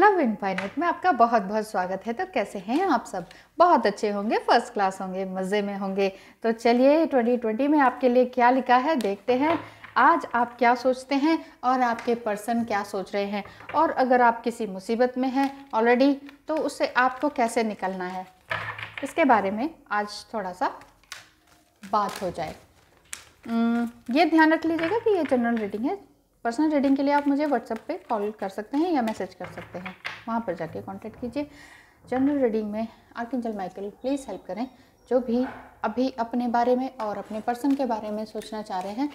love फाइनेट में आपका बहुत बहुत स्वागत है तो कैसे हैं आप सब बहुत अच्छे होंगे फर्स्ट क्लास होंगे मज़े में होंगे तो चलिए 2020 में आपके लिए क्या लिखा है देखते हैं आज आप क्या सोचते हैं और आपके पर्सन क्या सोच रहे हैं और अगर आप किसी मुसीबत में हैं ऑलरेडी तो उससे आपको कैसे निकलना है इसके बारे में आज थोड़ा सा बात हो जाए ये ध्यान रख लीजिएगा कि ये जनरल रीडिंग है पर्सनल रीडिंग के लिए आप मुझे व्हाट्सअप पे कॉल कर सकते हैं या मैसेज कर सकते हैं वहाँ पर जाके कांटेक्ट कीजिए जनरल रीडिंग में आर्किंजल माइकल प्लीज़ हेल्प करें जो भी अभी अपने बारे में और अपने पर्सन के बारे में सोचना चाह रहे हैं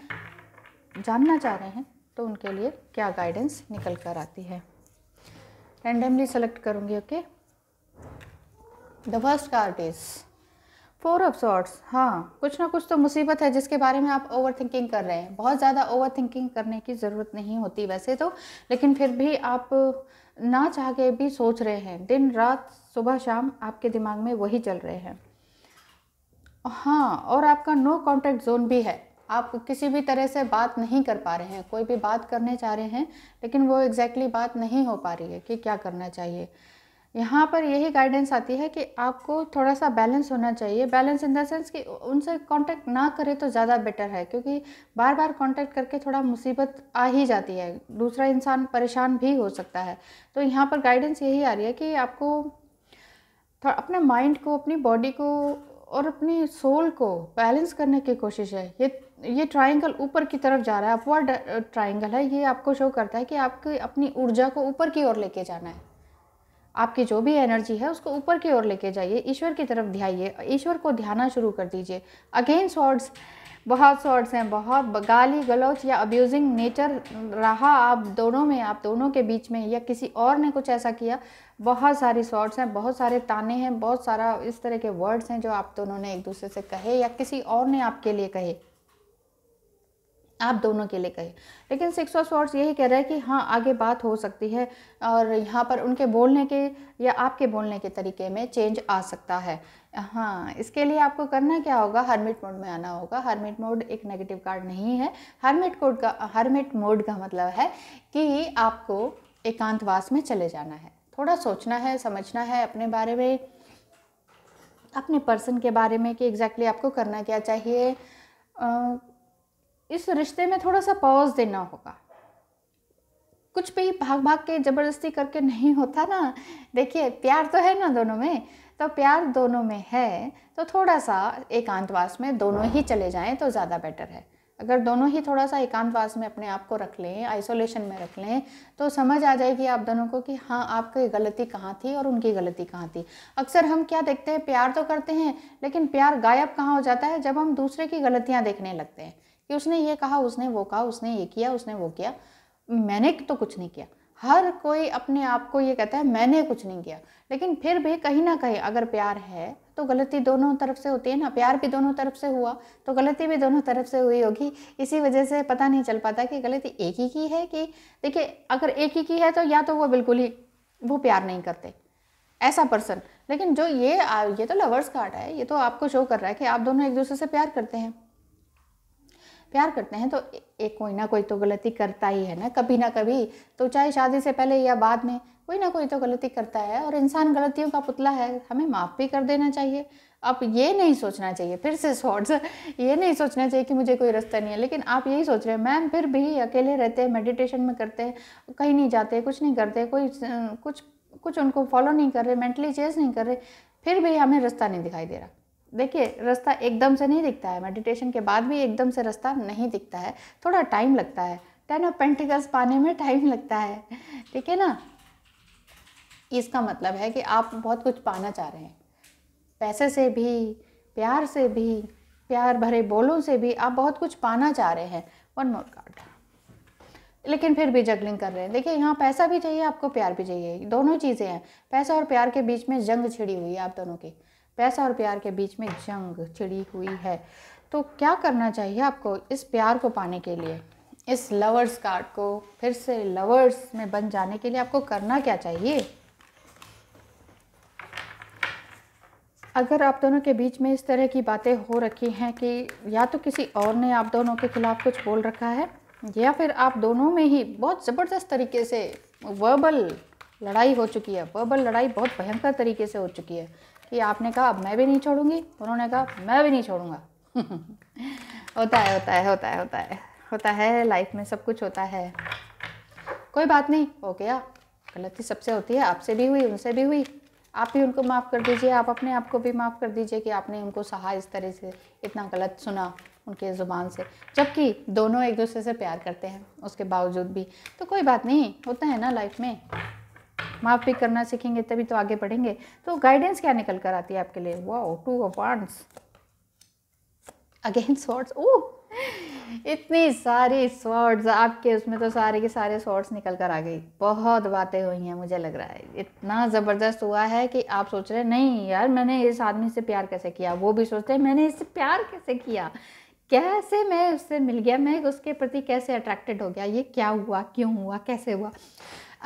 जानना चाह रहे हैं तो उनके लिए क्या गाइडेंस निकल कर आती है रेंडमली सेलेक्ट करूँगी okay the first card is four of swords हाँ कुछ ना कुछ तो मुसीबत है जिसके बारे में आप ओवर थिंकिंग कर रहे हैं बहुत ज़्यादा ओवर थिंकिंग करने की ज़रूरत नहीं होती वैसे तो लेकिन फिर भी आप ना चाह के भी सोच रहे हैं दिन रात सुबह शाम आपके दिमाग में वही चल रहे हैं हाँ और आपका नो कॉन्टैक्ट जोन भी है आप किसी भी तरह से बात नहीं कर पा रहे हैं कोई भी बात करने चाह रहे हैं लेकिन वो एग्जैक्टली exactly बात नहीं हो पा रही है कि क्या करना चाहिए यहाँ पर यही गाइडेंस आती है कि आपको थोड़ा सा बैलेंस होना चाहिए बैलेंस इन द सेंस कि उनसे कांटेक्ट ना करें तो ज़्यादा बेटर है क्योंकि बार बार कांटेक्ट करके थोड़ा मुसीबत आ ही जाती है दूसरा इंसान परेशान भी हो सकता है तो यहाँ पर गाइडेंस यही आ रही है कि आपको अपने माइंड को अपनी बॉडी को और अपनी सोल को बैलेंस करने की कोशिश है ये ये ट्राइंगल ऊपर की तरफ जा रहा है अपवर्ड ट्राइंगल है ये आपको शो करता है कि आपकी अपनी ऊर्जा को ऊपर की ओर लेके जाना है आपकी जो भी एनर्जी है उसको ऊपर की ओर लेके जाइए ईश्वर की तरफ ध्याइए ईश्वर को ध्याना शुरू कर दीजिए अगेन शॉर्ट्स बहुत शॉर्ट्स हैं बहुत गाली गलौच या अब्यूजिंग नेचर रहा आप दोनों में आप दोनों के बीच में या किसी और ने कुछ ऐसा किया बहुत सारी शॉर्ट्स हैं बहुत सारे ताने हैं बहुत सारा इस तरह के वर्ड्स हैं जो आप दोनों ने एक दूसरे से कहे या किसी और ने आपके लिए कहे आप दोनों के लिए कहे लेकिन सिक्स ऑफ सॉर्ट्स यही कह रहा है कि हाँ आगे बात हो सकती है और यहाँ पर उनके बोलने के या आपके बोलने के तरीके में चेंज आ सकता है हाँ इसके लिए आपको करना क्या होगा हर्मिट मोड में आना होगा हर्मिट मोड एक नेगेटिव कार्ड नहीं है हर्मिट कोड का हर्मिट मोड का मतलब है कि आपको एकांतवास में चले जाना है थोड़ा सोचना है समझना है अपने बारे में अपने पर्सन के बारे में कि एग्जैक्टली exactly आपको करना क्या चाहिए इस रिश्ते में थोड़ा सा पॉज देना होगा कुछ भी भाग भाग के ज़बरदस्ती करके नहीं होता ना देखिए प्यार तो है ना दोनों में तो प्यार दोनों में है तो थोड़ा सा एकांतवास में दोनों ही चले जाएं तो ज़्यादा बेटर है अगर दोनों ही थोड़ा सा एकांतवास में अपने आप को रख लें आइसोलेशन में रख लें तो समझ आ जाएगी आप दोनों को कि हाँ आपकी गलती कहाँ थी और उनकी गलती कहाँ थी अक्सर हम क्या देखते हैं प्यार तो करते हैं लेकिन प्यार गायब कहाँ हो जाता है जब हम दूसरे की गलतियाँ देखने लगते हैं कि उसने ये कहा उसने वो कहा उसने ये किया उसने वो किया मैंने तो कुछ नहीं किया हर कोई अपने आप को ये कहता है मैंने कुछ नहीं किया लेकिन फिर भी कहीं ना कहीं अगर प्यार है तो गलती दोनों तरफ से होती है ना प्यार भी दोनों तरफ से हुआ तो गलती भी दोनों तरफ से हुई होगी इसी वजह से पता नहीं चल पाता कि गलती एक ही की है कि देखिए अगर एक ही की है तो या तो वो बिल्कुल ही वो प्यार नहीं करते ऐसा पर्सन लेकिन जो ये ये तो लवर्स कार्ड है ये तो आपको शो कर रहा है कि आप दोनों एक दूसरे से प्यार करते हैं प्यार करते हैं तो एक कोई ना कोई तो गलती करता ही है ना कभी ना कभी तो चाहे शादी से पहले या बाद में कोई ना कोई तो गलती करता है और इंसान गलतियों का पुतला है हमें माफ़ भी कर देना चाहिए आप ये नहीं सोचना चाहिए फिर से शॉर्ट्स ये नहीं सोचना चाहिए कि मुझे कोई रास्ता नहीं है लेकिन आप यही सोच रहे हैं मैम फिर भी अकेले रहते हैं मेडिटेशन में करते हैं कहीं नहीं जाते कुछ नहीं करते कोई कुछ कुछ उनको फॉलो नहीं कर रहे मेंटली चेंज नहीं कर रहे फिर भी हमें रास्ता नहीं दिखाई दे रहा देखिए रास्ता एकदम से नहीं दिखता है मेडिटेशन के बाद भी एकदम से रास्ता नहीं दिखता है थोड़ा टाइम लगता है टेन ऑफ पेंटिकल्स पाने में टाइम लगता है ठीक है ना इसका मतलब है कि आप बहुत कुछ पाना चाह रहे हैं पैसे से भी प्यार से भी प्यार भरे बोलों से भी आप बहुत कुछ पाना चाह रहे हैं वन मोर कार्ड लेकिन फिर भी जगलिंग कर रहे हैं देखिए यहाँ पैसा भी चाहिए आपको प्यार भी चाहिए दोनों चीज़ें हैं पैसा और प्यार के बीच में जंग छिड़ी हुई है आप दोनों की पैसा और प्यार के बीच में जंग छिड़ी हुई है तो क्या करना चाहिए आपको इस प्यार को पाने के लिए इस लवर्स कार्ड को फिर से लवर्स में बन जाने के लिए आपको करना क्या चाहिए अगर आप दोनों के बीच में इस तरह की बातें हो रखी हैं कि या तो किसी और ने आप दोनों के खिलाफ कुछ बोल रखा है या फिर आप दोनों में ही बहुत ज़बरदस्त तरीके से वर्बल लड़ाई हो चुकी है वर्बल लड़ाई बहुत भयंकर तरीके से हो चुकी है कि आपने कहा अब मैं भी नहीं छोड़ूंगी उन्होंने कहा मैं भी नहीं छोड़ूंगा होता है होता है होता है होता है होता है लाइफ में सब कुछ होता है कोई बात नहीं हो गया गलती सबसे होती है आपसे भी हुई उनसे भी हुई आप भी उनको माफ़ कर दीजिए आप अपने आप को भी माफ़ कर दीजिए कि आपने उनको सहा इस तरह से इतना गलत सुना उनके ज़ुबान से जबकि दोनों एक दूसरे से प्यार करते हैं उसके बावजूद भी तो कोई बात नहीं होता है ना लाइफ में माफ़ भी करना सीखेंगे तभी तो आगे बढ़ेंगे तो गाइडेंस क्या निकल कर आती है आपके लिए wow two of wands again swords इतनी सारी स्वॉर्ड्स आपके उसमें तो सारे के सारे स्वॉर्ड्स निकल कर आ गई बहुत बातें हुई हैं मुझे लग रहा है इतना ज़बरदस्त हुआ है कि आप सोच रहे नहीं यार मैंने इस आदमी से प्यार कैसे किया वो भी सोचते हैं मैंने इससे प्यार कैसे किया कैसे मैं उससे मिल गया मैं उसके प्रति कैसे अट्रैक्टेड हो गया ये क्या हुआ क्यों हुआ कैसे हुआ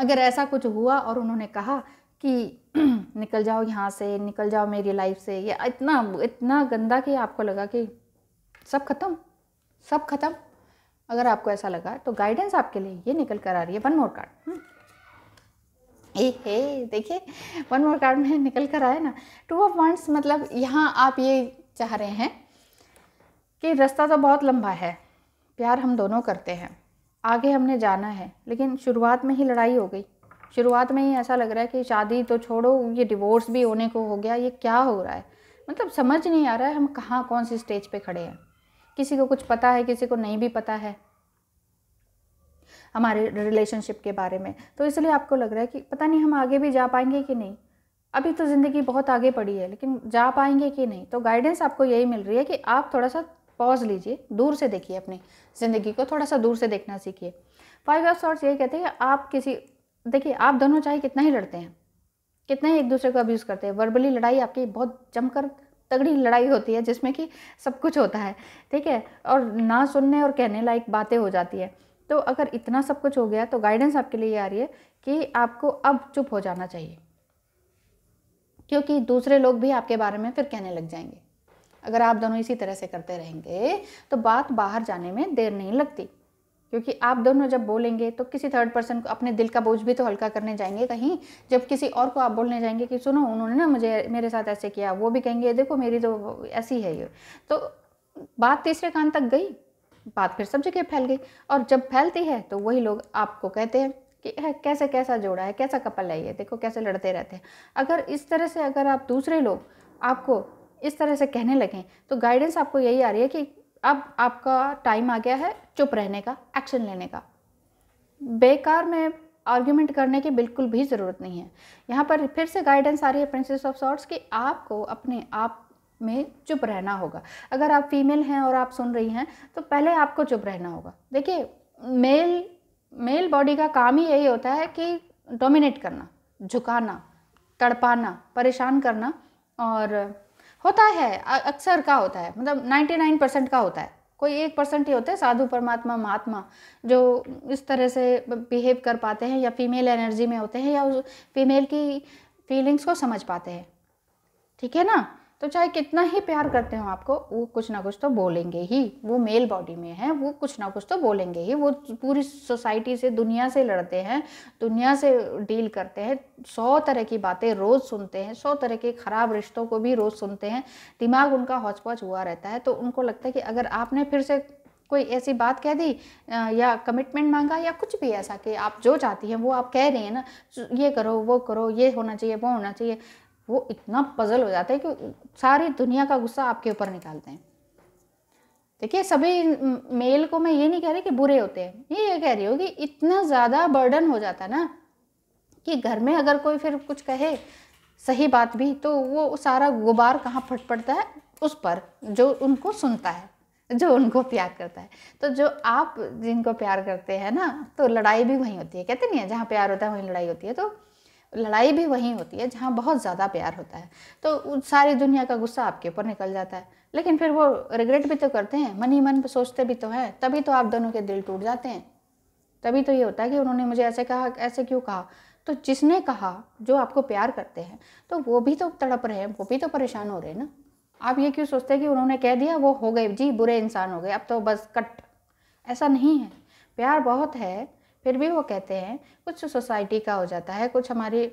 अगर ऐसा कुछ हुआ और उन्होंने कहा कि निकल जाओ यहाँ से निकल जाओ मेरी लाइफ से या इतना इतना गंदा कि आपको लगा कि सब ख़त्म सब ख़त्म अगर आपको ऐसा लगा तो गाइडेंस आपके लिए ये निकल कर आ रही है वन मोर कार्ड ए हे देखिए वन मोर कार्ड में निकल कर आया ना टू ऑफ वंस मतलब यहाँ आप ये चाह रहे हैं कि रास्ता तो बहुत लंबा है प्यार हम दोनों करते हैं आगे हमने जाना है लेकिन शुरुआत में ही लड़ाई हो गई शुरुआत में ही ऐसा लग रहा है कि शादी तो छोड़ो ये डिवोर्स भी होने को हो गया ये क्या हो रहा है मतलब समझ नहीं आ रहा है हम कहाँ कौन सी स्टेज पे खड़े हैं किसी को कुछ पता है किसी को नहीं भी पता है हमारे रिलेशनशिप के बारे में तो इसलिए आपको लग रहा है कि पता नहीं हम आगे भी जा पाएंगे कि नहीं अभी तो ज़िंदगी बहुत आगे पड़ी है लेकिन जा पाएंगे कि नहीं तो गाइडेंस आपको यही मिल रही है कि आप थोड़ा सा पॉज लीजिए दूर से देखिए अपनी ज़िंदगी को थोड़ा सा दूर से देखना सीखिए फाइव ऑफ सॉर्ट्स ये कहते हैं कि आप किसी देखिए आप दोनों चाहे कितना ही लड़ते हैं कितना ही एक दूसरे को अब्यूज़ करते हैं वर्बली लड़ाई आपकी बहुत जमकर तगड़ी लड़ाई होती है जिसमें कि सब कुछ होता है ठीक है और ना सुनने और कहने लायक बातें हो जाती है तो अगर इतना सब कुछ हो गया तो गाइडेंस आपके लिए आ रही है कि आपको अब चुप हो जाना चाहिए क्योंकि दूसरे लोग भी आपके बारे में फिर कहने लग जाएंगे अगर आप दोनों इसी तरह से करते रहेंगे तो बात बाहर जाने में देर नहीं लगती क्योंकि आप दोनों जब बोलेंगे तो किसी थर्ड पर्सन को अपने दिल का बोझ भी तो हल्का करने जाएंगे कहीं जब किसी और को आप बोलने जाएंगे कि सुनो उन्होंने ना मुझे मेरे साथ ऐसे किया वो भी कहेंगे देखो मेरी तो ऐसी है ये तो बात तीसरे कान तक गई बात फिर सब जगह फैल गई और जब फैलती है तो वही लोग आपको कहते हैं कि है, कैसे कैसा जोड़ा है कैसा कपल है ये देखो कैसे लड़ते रहते हैं अगर इस तरह से अगर आप दूसरे लोग आपको इस तरह से कहने लगें तो गाइडेंस आपको यही आ रही है कि अब आपका टाइम आ गया है चुप रहने का एक्शन लेने का बेकार में आर्ग्यूमेंट करने की बिल्कुल भी ज़रूरत नहीं है यहाँ पर फिर से गाइडेंस आ रही है प्रिंसेस ऑफ सॉर्ट्स कि आपको अपने आप में चुप रहना होगा अगर आप फीमेल हैं और आप सुन रही हैं तो पहले आपको चुप रहना होगा देखिए मेल मेल बॉडी का काम ही यही होता है कि डोमिनेट करना झुकाना तड़पाना परेशान करना और होता है अक्सर का होता है मतलब 99 परसेंट का होता है कोई एक परसेंट ही होते हैं साधु परमात्मा महात्मा जो इस तरह से बिहेव कर पाते हैं या फीमेल एनर्जी में होते हैं या फीमेल की फीलिंग्स को समझ पाते हैं ठीक है ना तो चाहे कितना ही प्यार करते हो आपको वो कुछ ना कुछ तो बोलेंगे ही वो मेल बॉडी में है वो कुछ ना कुछ तो बोलेंगे ही वो पूरी सोसाइटी से दुनिया से लड़ते हैं दुनिया से डील करते हैं सौ तरह की बातें रोज़ सुनते हैं सौ तरह के ख़राब रिश्तों को भी रोज़ सुनते हैं दिमाग उनका हौच हुआ रहता है तो उनको लगता है कि अगर आपने फिर से कोई ऐसी बात कह दी या कमिटमेंट मांगा या कुछ भी ऐसा कि आप जो चाहती हैं वो आप कह रही हैं ना ये करो वो करो ये होना चाहिए वो होना चाहिए वो इतना पजल हो जाता है कि सारी दुनिया का गुस्सा आपके ऊपर निकालते हैं देखिए सभी मेल को मैं ये नहीं कह रही कि बुरे होते हैं मैं ये कह रही हूँ कि इतना ज़्यादा बर्डन हो जाता है ना कि घर में अगर कोई फिर कुछ कहे सही बात भी तो वो सारा गुबार कहाँ फट पड़ता है उस पर जो उनको सुनता है जो उनको प्यार करता है तो जो आप जिनको प्यार करते हैं ना तो लड़ाई भी वहीं होती है कहते नहीं है जहाँ प्यार होता है वहीं लड़ाई होती है तो लड़ाई भी वहीं होती है जहाँ बहुत ज़्यादा प्यार होता है तो सारी दुनिया का गुस्सा आपके ऊपर निकल जाता है लेकिन फिर वो रिग्रेट भी तो करते हैं मन ही मन पर सोचते भी तो हैं तभी तो आप दोनों के दिल टूट जाते हैं तभी तो ये होता है कि उन्होंने मुझे ऐसे कहा ऐसे क्यों कहा तो जिसने कहा जो आपको प्यार करते हैं तो वो भी तो तड़प रहे हैं वो भी तो परेशान हो रहे हैं ना आप ये क्यों सोचते हैं कि उन्होंने कह दिया वो हो गए जी बुरे इंसान हो गए अब तो बस कट ऐसा नहीं है प्यार बहुत है फिर भी वो कहते हैं कुछ सोसाइटी का हो जाता है कुछ हमारी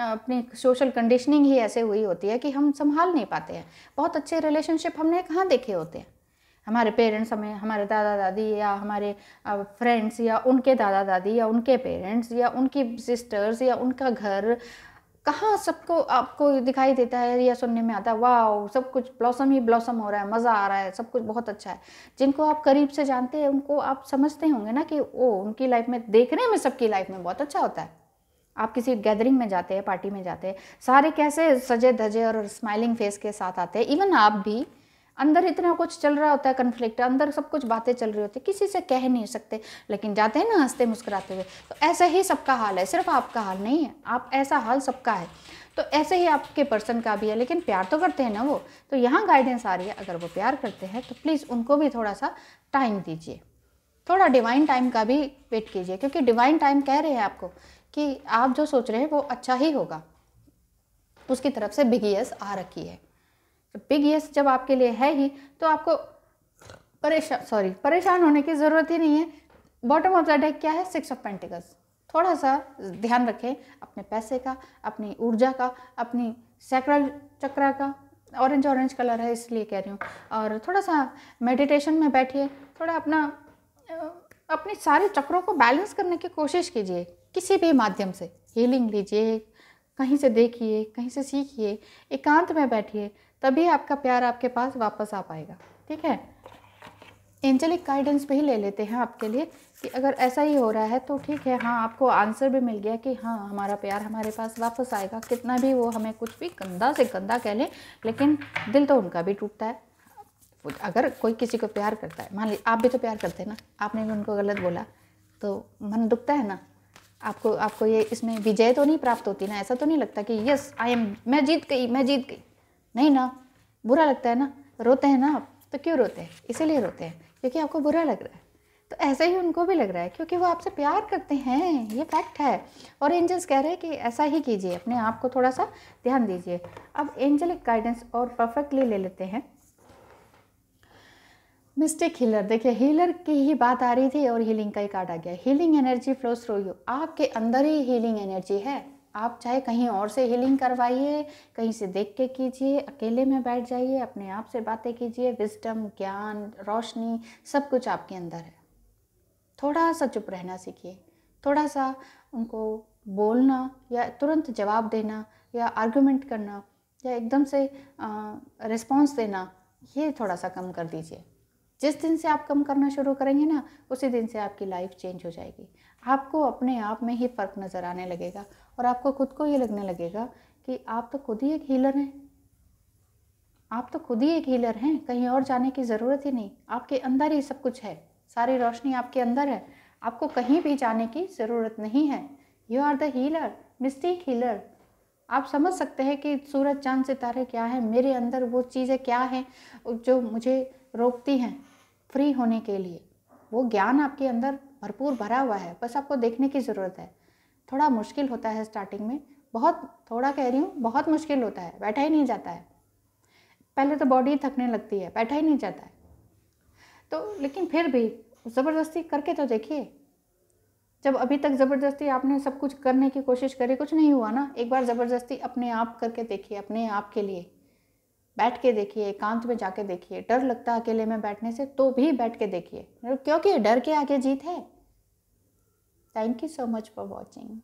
अपनी सोशल कंडीशनिंग ही ऐसे हुई होती है कि हम संभाल नहीं पाते हैं बहुत अच्छे रिलेशनशिप हमने कहाँ देखे होते हैं हमारे पेरेंट्स हमें हमारे दादा दादी या हमारे फ्रेंड्स या उनके दादा दादी या उनके पेरेंट्स या उनकी सिस्टर्स या उनका घर कहाँ सबको आपको दिखाई देता है या सुनने में आता है वाह सब कुछ ब्लॉसम ही ब्लॉसम हो रहा है मज़ा आ रहा है सब कुछ बहुत अच्छा है जिनको आप करीब से जानते हैं उनको आप समझते होंगे ना कि ओ उनकी लाइफ में देखने में सबकी लाइफ में बहुत अच्छा होता है आप किसी गैदरिंग में जाते हैं पार्टी में जाते हैं सारे कैसे सजे धजे और स्माइलिंग फेस के साथ आते हैं इवन आप भी अंदर इतना कुछ चल रहा होता है कन्फ्लिक्ट अंदर सब कुछ बातें चल रही होती है किसी से कह नहीं सकते लेकिन जाते हैं ना हंसते मुस्कुराते हुए तो ऐसा ही सबका हाल है सिर्फ आपका हाल नहीं है आप ऐसा हाल सबका है तो ऐसे ही आपके पर्सन का भी है लेकिन प्यार तो करते हैं ना वो तो यहाँ गाइडेंस आ रही है अगर वो प्यार करते हैं तो प्लीज़ उनको भी थोड़ा सा टाइम दीजिए थोड़ा डिवाइन टाइम का भी वेट कीजिए क्योंकि डिवाइन टाइम कह रहे हैं आपको कि आप जो सोच रहे हैं वो अच्छा ही होगा उसकी तरफ से बिगियस आ रखी है बिग तो यस जब आपके लिए है ही तो आपको परेशान सॉरी परेशान होने की ज़रूरत ही नहीं है बॉटम ऑफ द डेक क्या है सिक्स ऑफ पेंटिकल्स थोड़ा सा ध्यान रखें अपने पैसे का अपनी ऊर्जा का अपनी सैक्रल चक्रा का ऑरेंज ऑरेंज कलर है इसलिए कह रही हूँ और थोड़ा सा मेडिटेशन में बैठिए थोड़ा अपना अपनी सारे चक्रों को बैलेंस करने की कोशिश कीजिए किसी भी माध्यम से हीलिंग लीजिए कहीं से देखिए कहीं से सीखिए एकांत में बैठिए तभी आपका प्यार आपके पास वापस आ पाएगा ठीक है एंजेलिक गाइडेंस भी ले लेते हैं आपके लिए कि अगर ऐसा ही हो रहा है तो ठीक है हाँ आपको आंसर भी मिल गया कि हाँ हमारा प्यार हमारे पास वापस आएगा कितना भी वो हमें कुछ भी गंदा से गंदा कह लें लेकिन दिल तो उनका भी टूटता है अगर कोई किसी को प्यार करता है मान लीजिए आप भी तो प्यार करते हैं ना आपने भी उनको गलत बोला तो मन दुखता है ना आपको आपको ये इसमें विजय तो नहीं प्राप्त होती ना ऐसा तो नहीं लगता कि यस आई एम मैं जीत गई मैं जीत गई नहीं ना बुरा लगता है ना रोते हैं ना आप तो क्यों रोते हैं इसीलिए रोते हैं क्योंकि आपको बुरा लग रहा है तो ऐसा ही उनको भी लग रहा है क्योंकि वो आपसे प्यार करते हैं ये फैक्ट है और एंजल्स कह रहे हैं कि ऐसा ही कीजिए अपने आप को थोड़ा सा ध्यान दीजिए अब एंजलिक गाइडेंस और परफेक्टली ले लेते हैं मिस्टेक हीलर देखिए हीलर की ही बात आ रही थी और हीलिंग का ही कार्ड आ गया healing energy flow through you आपके अंदर ही हीलिंग एनर्जी है आप चाहे कहीं और से हीलिंग करवाइए कहीं से देख के कीजिए अकेले में बैठ जाइए अपने आप से बातें कीजिए विजडम ज्ञान रोशनी सब कुछ आपके अंदर है थोड़ा सा चुप रहना सीखिए थोड़ा सा उनको बोलना या तुरंत जवाब देना या आर्गुमेंट करना या एकदम से रिस्पॉन्स देना ये थोड़ा सा कम कर दीजिए जिस दिन से आप कम करना शुरू करेंगे ना उसी दिन से आपकी लाइफ चेंज हो जाएगी आपको अपने आप में ही फ़र्क नज़र आने लगेगा और आपको खुद को ये लगने लगेगा कि आप तो खुद ही एक हीलर हैं आप तो खुद ही एक हीलर हैं कहीं और जाने की ज़रूरत ही नहीं आपके अंदर ही सब कुछ है सारी रोशनी आपके अंदर है आपको कहीं भी जाने की ज़रूरत नहीं है you are the healer mistake healer आप समझ सकते हैं कि सूरज चांद सितारे क्या हैं मेरे अंदर वो चीज़ें क्या हैं जो मुझे रोकती हैं फ्री होने के लिए वो ज्ञान आपके अंदर भरपूर भरा हुआ है बस आपको देखने की ज़रूरत है थोड़ा मुश्किल होता है स्टार्टिंग में बहुत थोड़ा कह रही हूँ बहुत मुश्किल होता है बैठा ही नहीं जाता है पहले तो बॉडी थकने लगती है बैठा ही नहीं जाता है तो लेकिन फिर भी ज़बरदस्ती करके तो देखिए जब अभी तक ज़बरदस्ती आपने सब कुछ करने की कोशिश करी कुछ नहीं हुआ ना एक बार ज़बरदस्ती अपने आप करके देखिए अपने आप के लिए बैठ के देखिए एकांत में जाके देखिए डर लगता है अकेले में बैठने से तो भी बैठ के देखिए क्योंकि डर के आगे जीत है thank you so much for watching